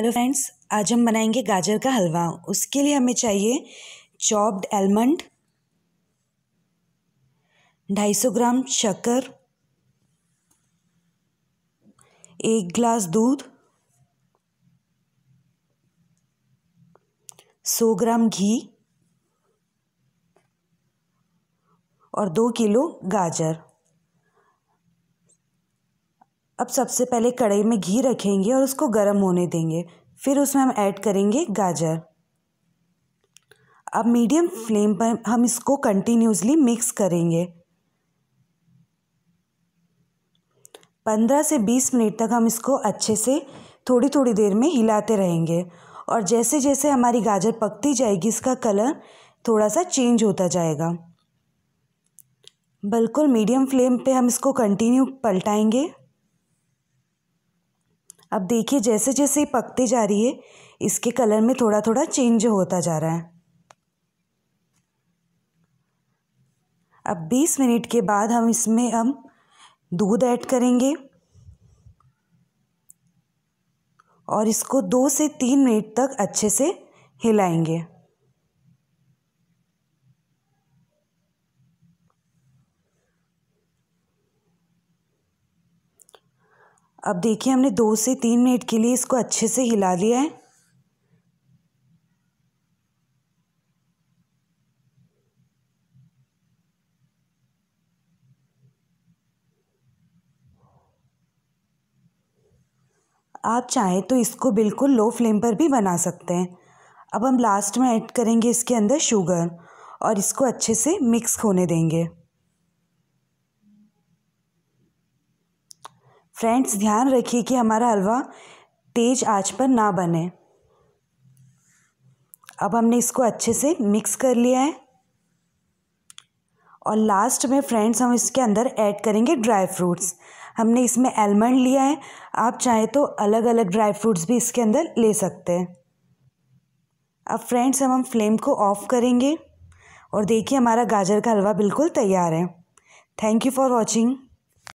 hello friends आज हम बनाएंगे गाजर का हलवा उसके लिए हमें चाहिए चॉप्ड एलमंड 250 ग्राम शक्कर एक ग्लास दूध 100 ग्राम घी और दो किलो गाजर अब सबसे पहले कढ़ाई में घी रखेंगे और उसको गर्म होने देंगे फिर उसमें हम ऐड करेंगे गाजर अब मीडियम फ्लेम पर हम इसको कंटिन्यूसली मिक्स करेंगे पंद्रह से बीस मिनट तक हम इसको अच्छे से थोड़ी थोड़ी देर में हिलाते रहेंगे और जैसे जैसे हमारी गाजर पकती जाएगी इसका कलर थोड़ा सा चेंज होता जाएगा बिल्कुल मीडियम फ्लेम पे हम इसको कंटिन्यू पलटाएंगे अब देखिए जैसे जैसे ये पकती जा रही है इसके कलर में थोड़ा थोड़ा चेंज होता जा रहा है अब 20 मिनट के बाद हम इसमें हम दूध ऐड करेंगे और इसको दो से तीन मिनट तक अच्छे से हिलाएंगे अब देखिए हमने दो से तीन मिनट के लिए इसको अच्छे से हिला लिया है आप चाहें तो इसको बिल्कुल लो फ्लेम पर भी बना सकते हैं अब हम लास्ट में ऐड करेंगे इसके अंदर शुगर और इसको अच्छे से मिक्स होने देंगे फ्रेंड्स ध्यान रखिए कि हमारा हलवा तेज़ आंच पर ना बने अब हमने इसको अच्छे से मिक्स कर लिया है और लास्ट में फ्रेंड्स हम इसके अंदर ऐड करेंगे ड्राई फ्रूट्स हमने इसमें एलमंड लिया है आप चाहे तो अलग अलग ड्राई फ्रूट्स भी इसके अंदर ले सकते हैं अब फ्रेंड्स हम हम फ्लेम को ऑफ़ करेंगे और देखिए हमारा गाजर का हलवा बिल्कुल तैयार है थैंक यू फॉर वॉचिंग